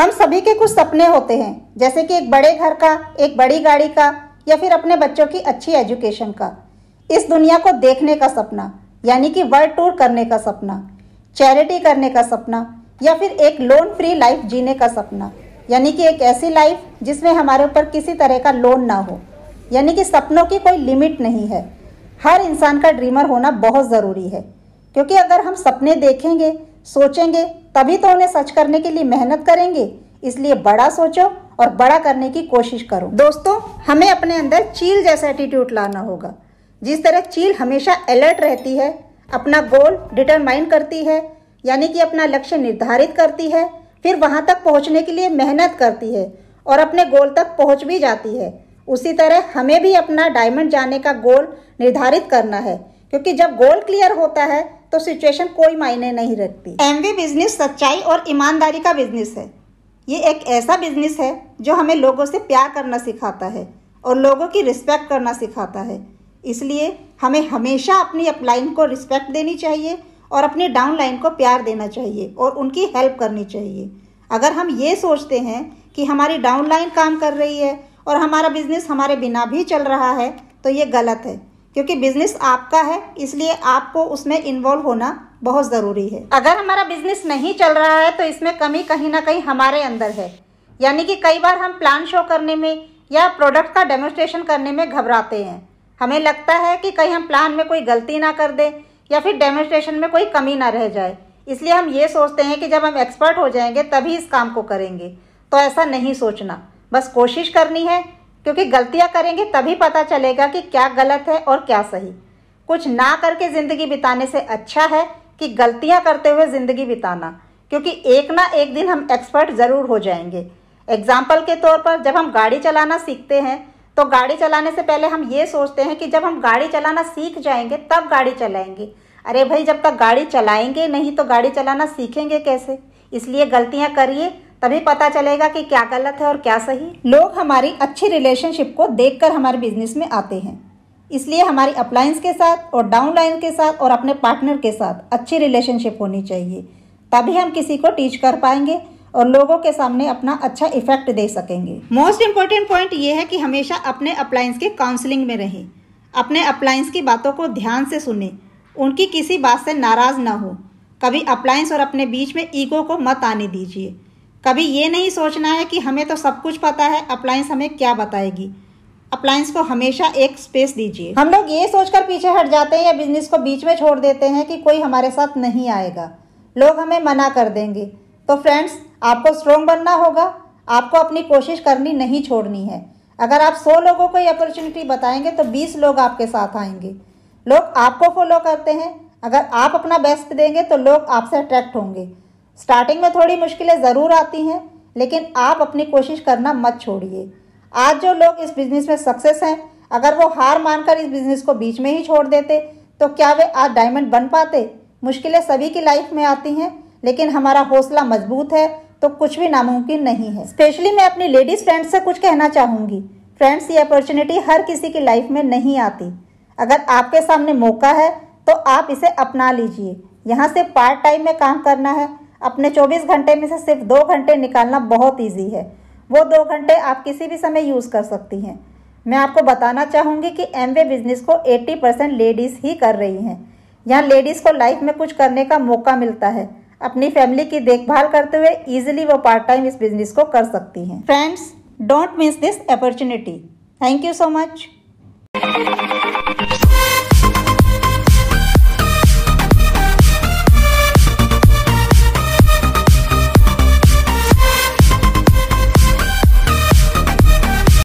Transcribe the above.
हम सभी के कुछ सपने होते हैं जैसे कि एक बड़े घर का एक बड़ी गाड़ी का या फिर अपने बच्चों की अच्छी एजुकेशन का इस दुनिया को देखने का सपना यानी कि वर्ल्ड टूर करने का सपना चैरिटी करने का सपना या फिर एक लोन फ्री लाइफ जीने का सपना यानी कि एक ऐसी लाइफ जिसमें हमारे ऊपर किसी तरह का लोन ना हो यानी कि सपनों की कोई लिमिट नहीं है हर इंसान का ड्रीमर होना बहुत ज़रूरी है क्योंकि अगर हम सपने देखेंगे सोचेंगे तभी तो उन्हें सच करने के लिए मेहनत करेंगे इसलिए बड़ा सोचो और बड़ा करने की कोशिश करो दोस्तों हमें अपने अंदर चील जैसा एटीट्यूड लाना होगा जिस तरह चील हमेशा अलर्ट रहती है अपना गोल डिटरमाइन करती है यानी कि अपना लक्ष्य निर्धारित करती है फिर वहाँ तक पहुँचने के लिए मेहनत करती है और अपने गोल तक पहुँच भी जाती है उसी तरह हमें भी अपना डायमंड जाने का गोल निर्धारित करना है क्योंकि जब गोल क्लियर होता है तो सिचुएशन कोई मायने नहीं रखती एम बिजनेस सच्चाई और ईमानदारी का बिजनेस है ये एक ऐसा बिजनेस है जो हमें लोगों से प्यार करना सिखाता है और लोगों की रिस्पेक्ट करना सिखाता है इसलिए हमें हमेशा अपनी अपलाइन को रिस्पेक्ट देनी चाहिए और अपने डाउन लाइन को प्यार देना चाहिए और उनकी हेल्प करनी चाहिए अगर हम ये सोचते हैं कि हमारी डाउन लाइन काम कर रही है और हमारा बिजनेस हमारे बिना भी चल रहा है तो ये गलत है क्योंकि बिजनेस आपका है इसलिए आपको उसमें इन्वॉल्व होना बहुत ज़रूरी है अगर हमारा बिजनेस नहीं चल रहा है तो इसमें कमी कहीं ना कहीं हमारे अंदर है यानी कि कई बार हम प्लान शो करने में या प्रोडक्ट का डेमोस्ट्रेशन करने में घबराते हैं हमें लगता है कि कहीं हम प्लान में कोई गलती ना कर दें या फिर डेमोस्ट्रेशन में कोई कमी ना रह जाए इसलिए हम ये सोचते हैं कि जब हम एक्सपर्ट हो जाएंगे तभी इस काम को करेंगे तो ऐसा नहीं सोचना बस कोशिश करनी है क्योंकि गलतियां करेंगे तभी पता चलेगा कि क्या गलत है और क्या सही कुछ ना करके ज़िंदगी बिताने से अच्छा है कि गलतियां करते हुए ज़िंदगी बिताना क्योंकि एक ना एक दिन हम एक्सपर्ट ज़रूर हो जाएंगे एग्जाम्पल के तौर पर जब हम गाड़ी चलाना सीखते हैं तो गाड़ी चलाने से पहले हम ये सोचते हैं कि जब हम गाड़ी चलाना सीख जाएंगे तब गाड़ी चलाएंगे अरे भाई जब तक गाड़ी चलाएंगे नहीं तो गाड़ी चलाना सीखेंगे कैसे इसलिए गलतियां करिए तभी पता चलेगा कि क्या गलत है और क्या सही लोग हमारी अच्छी रिलेशनशिप को देखकर हमारे बिजनेस में आते हैं इसलिए हमारी अप्लायंस के साथ और डाउनलाइन के साथ और अपने पार्टनर के साथ अच्छी रिलेशनशिप होनी चाहिए तभी हम किसी को टीच कर पाएंगे और लोगों के सामने अपना अच्छा इफेक्ट दे सकेंगे मोस्ट इम्पोर्टेंट पॉइंट ये है कि हमेशा अपने अप्लायंस के काउंसलिंग में रहें अपने अप्लायंस की बातों को ध्यान से सुने उनकी किसी बात से नाराज ना हो कभी अप्लायंस और अपने बीच में ईगो को मत आने दीजिए कभी ये नहीं सोचना है कि हमें तो सब कुछ पता है अप्लायंस हमें क्या बताएगी अप्लायंस को हमेशा एक स्पेस दीजिए हम लोग ये सोचकर पीछे हट जाते हैं या बिजनेस को बीच में छोड़ देते हैं कि कोई हमारे साथ नहीं आएगा लोग हमें मना कर देंगे तो फ्रेंड्स आपको स्ट्रोंग बनना होगा आपको अपनी कोशिश करनी नहीं छोड़नी है अगर आप 100 लोगों को ये अपॉर्चुनिटी बताएंगे तो 20 लोग आपके साथ आएंगे लोग आपको फॉलो करते हैं अगर आप अपना बेस्ट देंगे तो लोग आपसे अट्रैक्ट होंगे स्टार्टिंग में थोड़ी मुश्किलें ज़रूर आती हैं लेकिन आप अपनी कोशिश करना मत छोड़िए आज जो लोग इस बिज़नेस में सक्सेस हैं अगर वो हार मानकर इस बिज़नेस को बीच में ही छोड़ देते तो क्या वे आज डायमंड बन पाते मुश्किलें सभी की लाइफ में आती हैं लेकिन हमारा हौसला मजबूत है तो कुछ भी नामुमकिन नहीं है स्पेशली मैं अपनी लेडीज़ फ्रेंड्स से कुछ कहना चाहूँगी फ्रेंड्स ये अपॉर्चुनिटी हर किसी की लाइफ में नहीं आती अगर आपके सामने मौका है तो आप इसे अपना लीजिए यहाँ से पार्ट टाइम में काम करना है अपने 24 घंटे में से सिर्फ दो घंटे निकालना बहुत ईजी है वो दो घंटे आप किसी भी समय यूज़ कर सकती हैं मैं आपको बताना चाहूँगी कि एम बिजनेस को 80 परसेंट लेडीज़ ही कर रही हैं यहाँ लेडीज़ को लाइफ में कुछ करने का मौका मिलता है अपनी फैमिली की देखभाल करते हुए ईजिली वो पार्ट टाइम इस बिजनेस को कर सकती हैं friends don't miss this opportunity thank you so much